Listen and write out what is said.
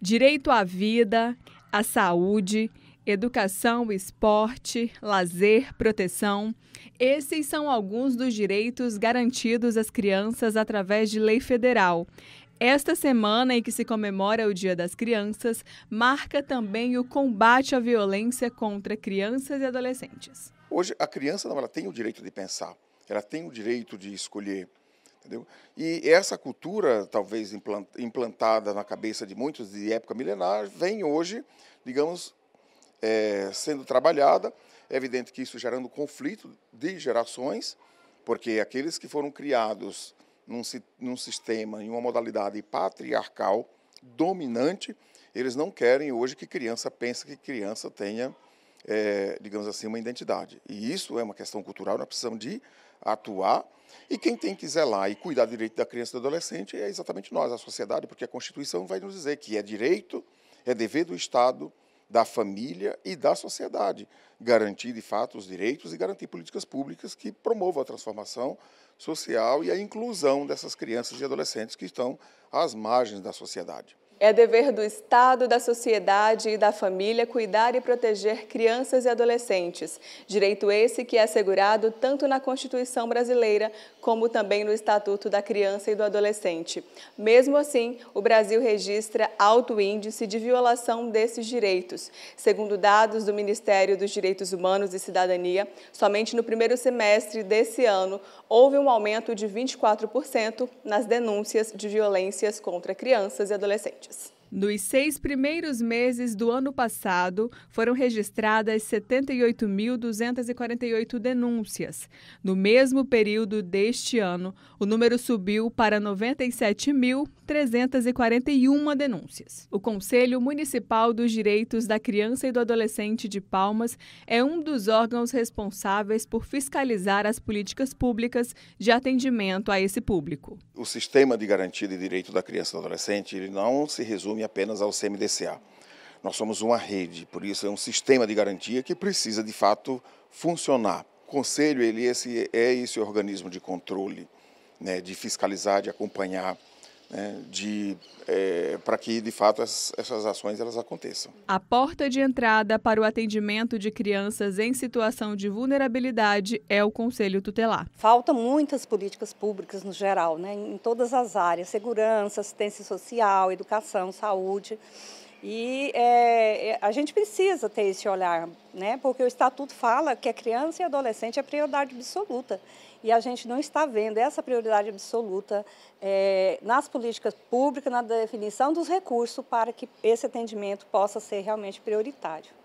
direito à vida, à saúde, educação, esporte, lazer, proteção. Esses são alguns dos direitos garantidos às crianças através de lei federal. Esta semana em que se comemora o Dia das Crianças, marca também o combate à violência contra crianças e adolescentes. Hoje, a criança não, ela tem o direito de pensar, ela tem o direito de escolher, Entendeu? E essa cultura, talvez implantada na cabeça de muitos de época milenar, vem hoje, digamos, é, sendo trabalhada. É evidente que isso gerando conflito de gerações, porque aqueles que foram criados num, num sistema, em uma modalidade patriarcal dominante, eles não querem hoje que criança pense que criança tenha, é, digamos assim, uma identidade. E isso é uma questão cultural, nós precisamos de atuar. E quem tem que zelar e cuidar do direito da criança e do adolescente é exatamente nós, a sociedade, porque a Constituição vai nos dizer que é direito, é dever do Estado, da família e da sociedade garantir, de fato, os direitos e garantir políticas públicas que promovam a transformação social e a inclusão dessas crianças e adolescentes que estão às margens da sociedade. É dever do Estado, da sociedade e da família cuidar e proteger crianças e adolescentes, direito esse que é assegurado tanto na Constituição brasileira como também no Estatuto da Criança e do Adolescente. Mesmo assim, o Brasil registra alto índice de violação desses direitos. Segundo dados do Ministério dos Direitos Humanos e Cidadania, somente no primeiro semestre desse ano houve um aumento de 24% nas denúncias de violências contra crianças e adolescentes. changes. Nos seis primeiros meses do ano passado, foram registradas 78.248 denúncias. No mesmo período deste ano, o número subiu para 97.341 denúncias. O Conselho Municipal dos Direitos da Criança e do Adolescente de Palmas é um dos órgãos responsáveis por fiscalizar as políticas públicas de atendimento a esse público. O sistema de garantia de direito da criança e do adolescente ele não se resume apenas ao CMDCA. Nós somos uma rede, por isso é um sistema de garantia que precisa, de fato, funcionar. O Conselho ele é esse, é esse organismo de controle, né, de fiscalizar, de acompanhar né, de é, para que de fato essas, essas ações elas aconteçam. A porta de entrada para o atendimento de crianças em situação de vulnerabilidade é o Conselho Tutelar. Faltam muitas políticas públicas no geral, né, em todas as áreas: segurança, assistência social, educação, saúde. E é, é, a gente precisa ter esse olhar, né? porque o Estatuto fala que a criança e adolescente é prioridade absoluta. E a gente não está vendo essa prioridade absoluta é, nas políticas públicas, na definição dos recursos para que esse atendimento possa ser realmente prioritário.